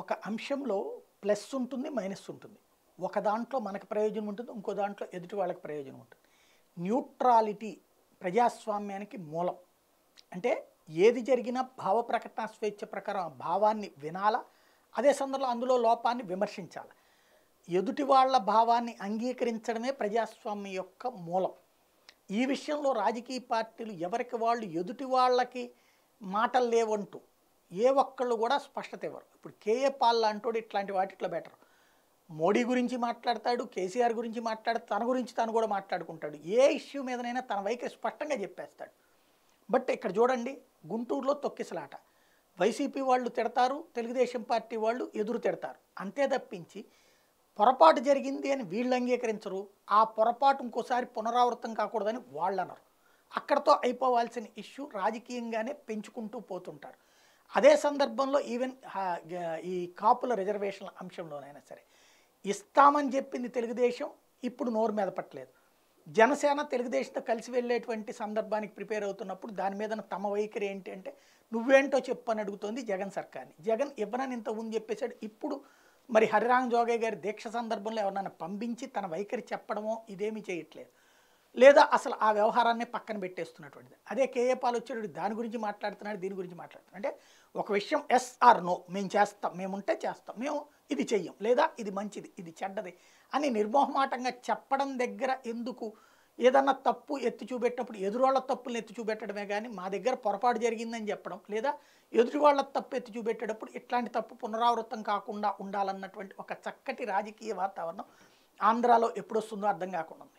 ఒక అంశంలో ప్లస్ ఉంటుంది మైనస్ ఉంటుంది ఒక దాంట్లో మనకు ప్రయోజనం ఉంటుంది ఇంకో దాంట్లో ఎదుటి వాళ్ళకి ప్రయోజనం ఉంటుంది న్యూట్రాలిటీ ప్రజాస్వామ్యానికి మూలం అంటే ఏది జరిగినా భావ ప్రకటన స్వేచ్ఛ ప్రకారం భావాన్ని వినాలా అదే సందర్భంలో అందులో లోపాన్ని విమర్శించాలి ఎదుటి వాళ్ళ భావాన్ని అంగీకరించడమే ప్రజాస్వామ్యం యొక్క మూలం ఈ విషయంలో రాజకీయ పార్టీలు ఎవరికి వాళ్ళు ఎదుటి వాళ్ళకి మాటలు లేవంటూ ఏ ఒక్కళ్ళు కూడా స్పష్టత ఇవ్వరు ఇప్పుడు కేఏ పాల్ లాంటోడు ఇట్లాంటి వాటిట్లో బెటర్ మోడీ గురించి మాట్లాడతాడు కేసీఆర్ గురించి మాట్లాడు తన గురించి తను కూడా మాట్లాడుకుంటాడు ఏ ఇష్యూ మీదనైనా తన వైఖరి స్పష్టంగా చెప్పేస్తాడు బట్ ఇక్కడ చూడండి గుంటూరులో తొక్కిసలాట వైసీపీ వాళ్ళు తిడతారు తెలుగుదేశం పార్టీ వాళ్ళు ఎదురు తిడతారు అంతే తప్పించి పొరపాటు జరిగింది అని వీళ్ళు అంగీకరించరు ఆ పొరపాటు ఇంకోసారి పునరావృతం కాకూడదని వాళ్ళు అన్నారు అక్కడతో అయిపోవాల్సిన ఇష్యూ రాజకీయంగానే పెంచుకుంటూ పోతుంటారు అదే సందర్భంలో ఈవెన్ ఈ కాపుల రిజర్వేషన్ల అంశంలోనైనా సరే ఇస్తామని చెప్పింది తెలుగుదేశం ఇప్పుడు నోరు మీద పట్టలేదు జనసేన తెలుగుదేశంతో కలిసి వెళ్ళేటువంటి సందర్భానికి ప్రిపేర్ అవుతున్నప్పుడు దాని మీద తమ వైఖరి ఏంటి అంటే నువ్వేంటో చెప్పు అని అడుగుతోంది జగన్ సర్కార్ని జగన్ ఇవ్వనని ఇంత ఉంది చెప్పేశాడు ఇప్పుడు మరి హరిరామ్ జోగయ్య గారి దీక్ష సందర్భంలో ఎవరినైనా పంపించి తన వైఖరి చెప్పడమో ఇదేమీ చేయట్లేదు లేదా అసలు ఆ వ్యవహారాన్ని పక్కన పెట్టేస్తున్నటువంటిది అదే కేఏ పాల్ వచ్చేటువంటి దాని గురించి మాట్లాడుతున్నాడు దీని గురించి మాట్లాడుతున్నాడు అంటే ఒక విషయం ఎస్ఆర్ నో మేము చేస్తాం మేముంటే చేస్తాం మేము ఇది చెయ్యం లేదా ఇది మంచిది ఇది చెడ్డది అని నిర్మోహమాటంగా చెప్పడం దగ్గర ఎందుకు ఏదన్నా తప్పు ఎత్తి చూపెట్టినప్పుడు ఎదురువాళ్ళ తప్పులు ఎత్తి చూపెట్టడమే కానీ మా దగ్గర పొరపాటు జరిగిందని చెప్పడం లేదా ఎదురువాళ్ళ తప్పు ఎత్తి చూపెట్టేటప్పుడు ఇట్లాంటి తప్పు పునరావృతం కాకుండా ఉండాలన్నటువంటి ఒక చక్కటి రాజకీయ వాతావరణం ఆంధ్రాలో ఎప్పుడొస్తుందో అర్థం కాకుండా